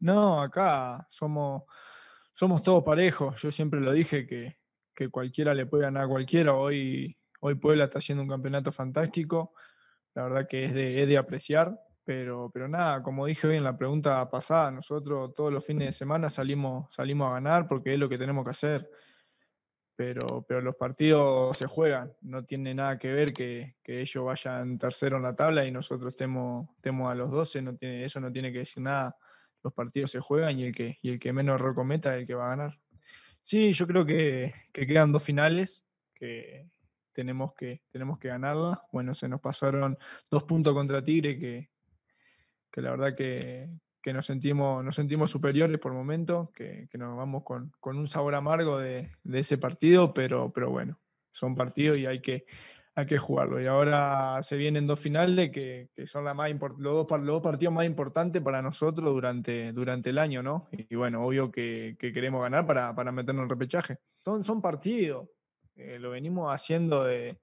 No, acá somos, somos todos parejos. Yo siempre lo dije que, cualquiera le puede ganar a cualquiera. Hoy, hoy Puebla está haciendo un campeonato fantástico. La verdad que es de, de apreciar. Pero, pero nada, como dije hoy en la pregunta pasada, nosotros todos los fines de semana salimos, salimos a ganar porque es lo que tenemos que hacer. Pero, pero los partidos se juegan, no tiene nada que ver que, ellos vayan tercero en la tabla y nosotros estemos, a los 12, no tiene, eso no tiene que decir nada los partidos se juegan y el que, y el que menos recometa es el que va a ganar. Sí, yo creo que, que quedan dos finales que tenemos que, tenemos que ganarlas. Bueno, se nos pasaron dos puntos contra Tigre que, la verdad que, que nos sentimos, nos sentimos superiores por momento, que, que nos vamos con, un sabor amargo de, ese partido, pero, pero bueno, son partidos y hay que, hay que jugarlo. Y ahora se vienen dos finales que, son la más los, dos, los partidos más importantes para nosotros durante, durante el año, ¿no? Y, bueno, obvio que, queremos ganar para, para meternos en repechaje. Son, son partidos, eh, lo venimos haciendo de,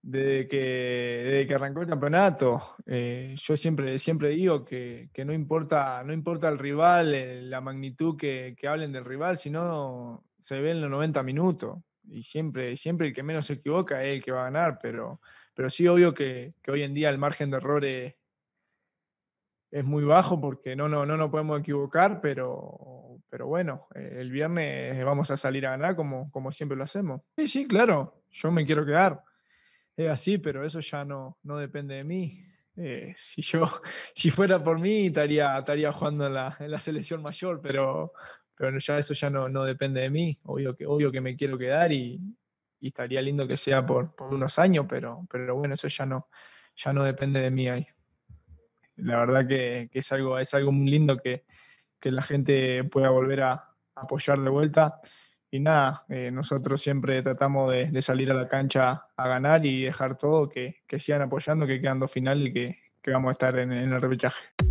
desde que, arrancó el campeonato. Eh, yo siempre, siempre digo que, no, importa, no importa el rival, eh, la magnitud que, que hablen del rival, sino se ven los 90 minutos y siempre, siempre el que menos se equivoca es el que va a ganar, pero, pero sí obvio que, que hoy en día el margen de error es, muy bajo porque no, no, no nos podemos equivocar, pero, pero bueno, eh, el viernes vamos a salir a ganar como, como siempre lo hacemos. Sí, sí, claro, yo me quiero quedar. Es así, pero eso ya no, no depende de mí. Eh, si yo, si fuera por mí, estaría, estaría jugando en la, en la selección mayor, pero, pero ya eso ya no, no depende de mí, obvio que, obvio que me quiero quedar y, estaría lindo que sea por, por, unos años, pero, pero bueno, eso ya no, ya no depende de mí ahí. La verdad que, que es, algo, es algo muy lindo que, la gente pueda volver a, apoyar de vuelta. Y nada, eh, nosotros siempre tratamos de, salir a la cancha a ganar y dejar todo, que, sigan apoyando, que quedan final y que, que vamos a estar en, en el repechaje.